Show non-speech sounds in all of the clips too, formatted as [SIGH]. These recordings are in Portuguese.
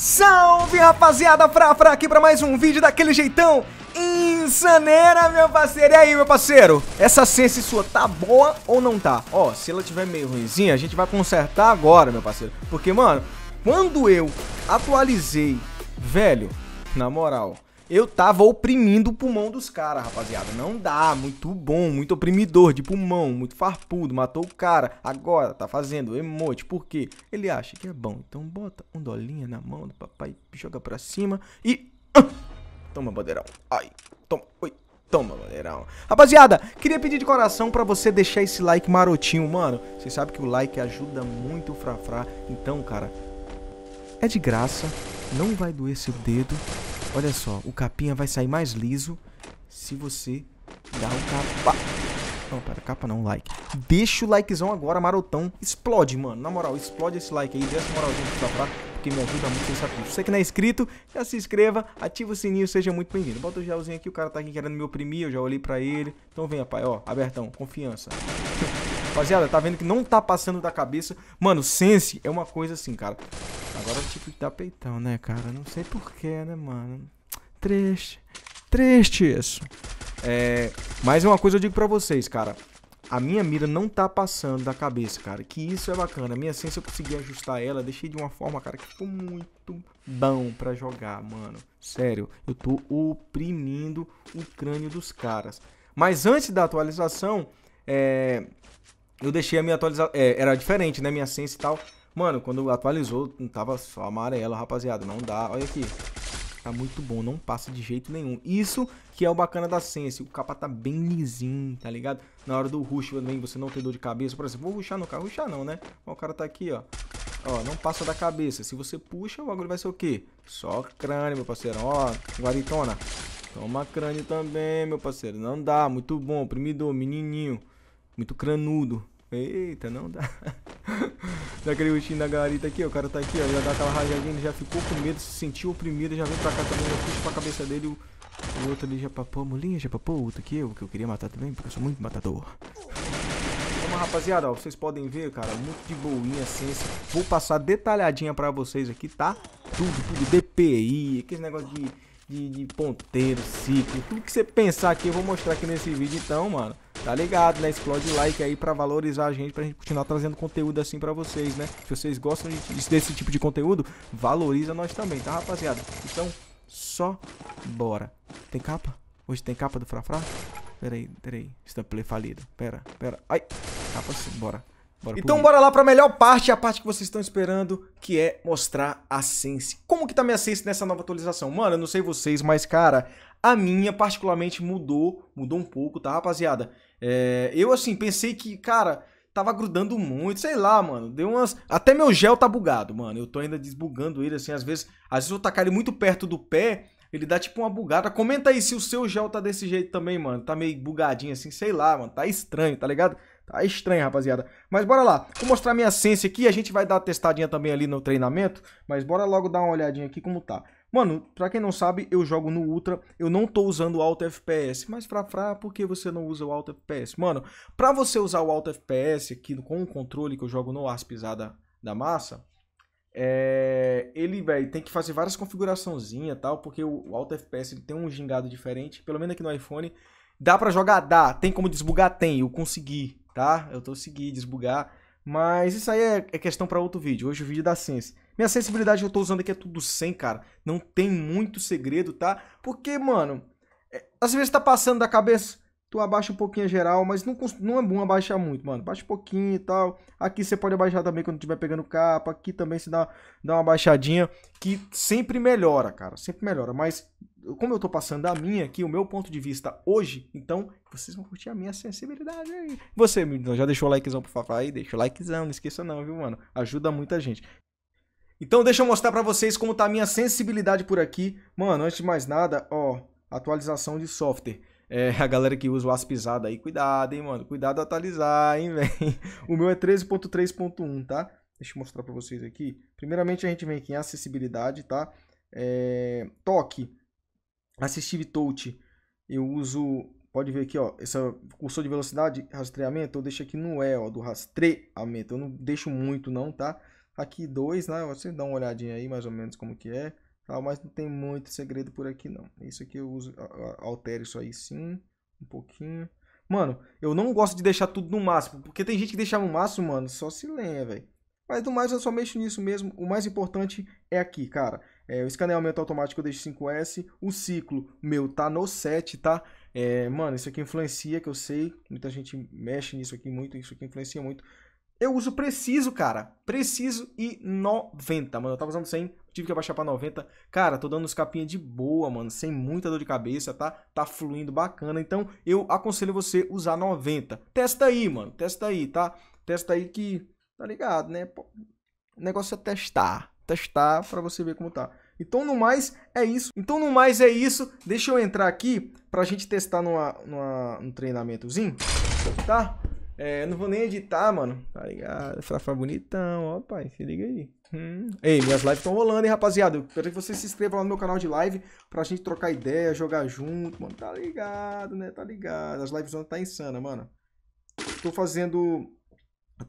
Salve rapaziada, Fra aqui para mais um vídeo daquele jeitão Insaneira, meu parceiro, e aí meu parceiro? Essa sense sua tá boa ou não tá? Ó, se ela tiver meio ruimzinha, a gente vai consertar agora, meu parceiro Porque, mano, quando eu atualizei, velho, na moral eu tava oprimindo o pulmão dos caras, rapaziada. Não dá, muito bom, muito oprimidor de pulmão, muito farpudo, matou o cara. Agora tá fazendo emote, porque ele acha que é bom. Então bota um dolinha na mão do papai, joga pra cima e... Toma, bandeirão. Ai, toma, oi. Toma, maneirão. Rapaziada, queria pedir de coração para você deixar esse like marotinho, mano. Você sabe que o like ajuda muito o Frafrá. Então, cara, é de graça, não vai doer seu dedo. Olha só, o capinha vai sair mais liso se você dar o capa... Não, pera, capa não, like. Deixa o likezão agora, marotão. Explode, mano. Na moral, explode esse like aí. Dê essa moralzinha pra cá, porque me ajuda muito nesse apito. Você que não é inscrito, já se inscreva, ativa o sininho, seja muito bem-vindo. Bota o gelzinho aqui, o cara tá aqui querendo me oprimir, eu já olhei pra ele. Então vem, pai, ó, abertão, confiança. [LAUGHS] Rapaziada, tá vendo que não tá passando da cabeça. Mano, sense é uma coisa assim, cara. Agora, é tipo, dá peitão, né, cara? Não sei porquê, né, mano? Triste. Triste isso. É, mais uma coisa eu digo para vocês, cara. A minha mira não tá passando da cabeça, cara. Que isso é bacana. A minha ciência eu consegui ajustar ela. Deixei de uma forma, cara, que ficou muito bom para jogar, mano. Sério, eu tô oprimindo o crânio dos caras. Mas antes da atualização, é... eu deixei a minha atualização... É, era diferente, né? Minha ciência e tal. Mano, quando atualizou, tava só amarela, rapaziada. Não dá. Olha aqui. Tá muito bom, não passa de jeito nenhum. Isso que é o bacana da Sense, o capa tá bem lisinho, tá ligado? Na hora do rush também, você não tem dor de cabeça. Por exemplo, vou ruxar no carro, ruxar não, né? Ó, o cara tá aqui, ó. Ó, não passa da cabeça. Se você puxa, o bagulho vai ser o quê? Só crânio, meu parceiro. Ó, guaritona. Toma crânio também, meu parceiro. Não dá, muito bom. Oprimidor, menininho. Muito cranudo. Eita, não dá. [LAUGHS] [LAUGHS] Daquele ultinho da garita aqui, ó. O cara tá aqui, ó. Já dá aquela rajadinha, ele já ficou com medo, se sentiu oprimido, já vem pra cá também, já puxa pra cabeça dele. O, o outro ali já papou a molinha, já papou o outro aqui, o que eu queria matar também, porque eu sou muito matador. Vamos rapaziada, ó, vocês podem ver, cara, muito de boinha ciência. Vou passar detalhadinha pra vocês aqui, tá? Tudo, tudo, DPI, aqueles negócios de, de, de ponteiro, ciclo, tudo que você pensar aqui, eu vou mostrar aqui nesse vídeo, então, mano. Tá ligado, né? Explode o like aí pra valorizar a gente, pra gente continuar trazendo conteúdo assim pra vocês, né? Se vocês gostam desse tipo de conteúdo, valoriza nós também, tá, rapaziada? Então, só bora. Tem capa? Hoje tem capa do frafra Pera aí, pera aí. Stamplay falido Pera, pera. Ai, capa sim, bora. Bora então bora lá para a melhor parte, a parte que vocês estão esperando, que é mostrar a Sense. Como que tá minha Sense nessa nova atualização? Mano, eu não sei vocês, mas cara, a minha particularmente mudou, mudou um pouco, tá rapaziada? É, eu assim, pensei que, cara, tava grudando muito, sei lá, mano, deu umas... Até meu gel tá bugado, mano, eu tô ainda desbugando ele assim, às vezes, às vezes eu tacar ele muito perto do pé... Ele dá tipo uma bugada. Comenta aí se o seu gel tá desse jeito também, mano. Tá meio bugadinho assim, sei lá, mano. Tá estranho, tá ligado? Tá estranho, rapaziada. Mas bora lá. Vou mostrar minha sense aqui. A gente vai dar uma testadinha também ali no treinamento. Mas bora logo dar uma olhadinha aqui como tá. Mano, pra quem não sabe, eu jogo no Ultra. Eu não tô usando o alto FPS. Mas, frá, por que você não usa o alto FPS? Mano, pra você usar o alto FPS aqui com o controle que eu jogo no Aspizada da Massa... É, ele, velho, tem que fazer várias configuraçãozinhas e tal, porque o, o alto FPS tem um gingado diferente, pelo menos aqui no iPhone. Dá para jogar? Dá. Tem como desbugar? Tem. Eu consegui, tá? Eu tô seguindo, desbugar. Mas isso aí é, é questão para outro vídeo. Hoje o vídeo é da Sense. Minha sensibilidade eu tô usando aqui é tudo 100, cara. Não tem muito segredo, tá? Porque, mano, é, às vezes tá passando da cabeça, tu abaixa um pouquinho a geral, mas não, não é bom abaixar muito, mano. Baixa um pouquinho e tal. Aqui você pode abaixar também quando estiver pegando capa. Aqui também se dá, dá uma baixadinha, que sempre melhora, cara. Sempre melhora. Mas como eu tô passando a minha aqui, o meu ponto de vista hoje, então vocês vão curtir a minha sensibilidade aí. Você, então, já deixou o likezão pro Fafá aí? Deixa o likezão, não esqueça não, viu, mano? Ajuda muita gente. Então deixa eu mostrar para vocês como tá a minha sensibilidade por aqui. Mano, antes de mais nada, ó, atualização de software. É, a galera que usa o aspizado aí, cuidado, hein, mano? Cuidado atualizar, hein, [LAUGHS] velho? O meu é 13.3.1, tá? Deixa eu mostrar para vocês aqui. Primeiramente a gente vem aqui em acessibilidade, tá? É, toque. Assistive Touch, eu uso, pode ver aqui, ó, esse cursor de velocidade, rastreamento, eu deixo aqui no E, ó, do rastreamento. Eu não deixo muito não, tá? Aqui 2, né? Você dá uma olhadinha aí mais ou menos como que é. Tá? Mas não tem muito segredo por aqui não. É isso aqui eu uso, altero isso aí sim, um pouquinho. Mano, eu não gosto de deixar tudo no máximo, porque tem gente que deixa no máximo, mano, só se lenha, velho. Mas do mais eu só mexo nisso mesmo. O mais importante é aqui, cara. É, o escaneamento automático eu deixo 5S. O ciclo meu tá no 7, tá? É, mano, isso aqui influencia, que eu sei. Muita gente mexe nisso aqui muito, isso aqui influencia muito. Eu uso preciso, cara. Preciso e 90, mano. Eu tava usando 100, tive que abaixar pra 90. Cara, tô dando uns capinhas de boa, mano. Sem muita dor de cabeça, tá? Tá fluindo bacana. Então, eu aconselho você usar 90. Testa aí, mano. Testa aí, tá? Testa aí que... Tá ligado, né? Pô, o negócio é testar testar para você ver como tá. Então, no mais, é isso. Então, no mais, é isso. Deixa eu entrar aqui pra gente testar numa, numa, num treinamentozinho, tá? É, não vou nem editar, mano. Tá ligado? Frafá bonitão, ó, pai. Se liga aí. Hum. Ei, minhas lives estão rolando, hein, rapaziada. Eu quero que você se inscreva lá no meu canal de live pra gente trocar ideia, jogar junto, mano. Tá ligado, né? Tá ligado. As lives estão tá insana, mano. Tô fazendo...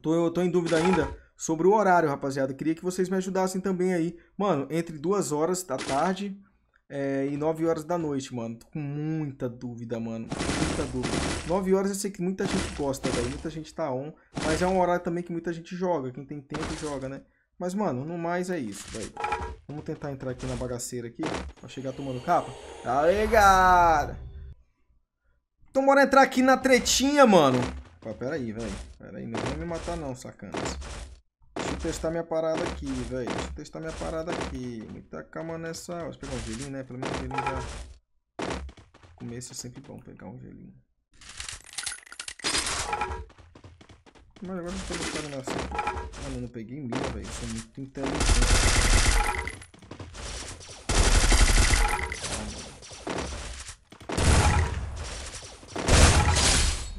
Tô, eu tô em dúvida ainda sobre o horário, rapaziada. Queria que vocês me ajudassem também aí. Mano, entre duas horas da tarde é, e 9 horas da noite, mano. Tô com muita dúvida, mano. Muita dúvida. 9 horas eu sei que muita gente gosta, velho. Muita gente tá on. Mas é um horário também que muita gente joga. Quem tem tempo joga, né? Mas, mano, no mais é isso, velho. Vamos tentar entrar aqui na bagaceira aqui. Pra chegar tomando capa. Tá ligado? Então bora entrar aqui na tretinha, mano. Pô, pera aí, velho. Pera aí, não vai me matar não, sacanas testar minha parada aqui, velho. Deixa eu testar minha parada aqui. Muita calma nessa. Eu pegar um gelinho, né? Pelo menos um gelinho já. Começo é sempre bom pegar um gelinho. Mas agora não tô gostando nessa. Assim. Ah, mano, eu não peguei mira, velho. Sou muito inteligente. Ah,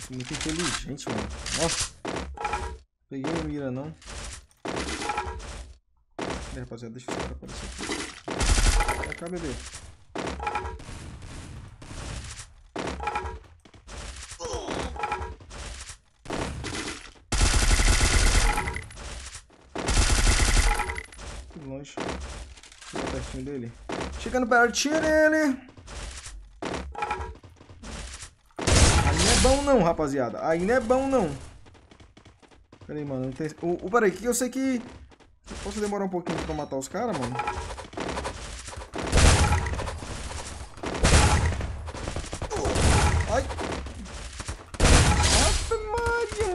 sou muito inteligente, mano. Nossa. Peguei mira, não. Aí, rapaziada, deixa eu tá aparecer aqui. Vai cá, bebê. longe. Chega pertinho dele. Chegando pertinho dele. Aí não é bom não, rapaziada. Aí não é bom não. Pera aí, mano. Tem... O, o, peraí, que eu sei que Posso demorar um pouquinho pra matar os caras, mano? Ai! Nossa, Maria,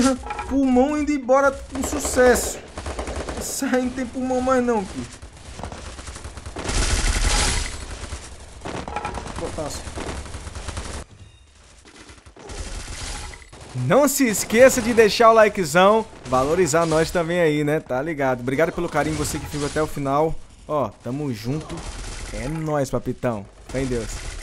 mano! [LAUGHS] pulmão indo embora com sucesso. Sai não tem pulmão mais não, filho. Não se esqueça de deixar o likezão, valorizar nós também aí, né? Tá ligado? Obrigado pelo carinho, você que ficou até o final. Ó, tamo junto. É nóis, papitão. Fé em Deus.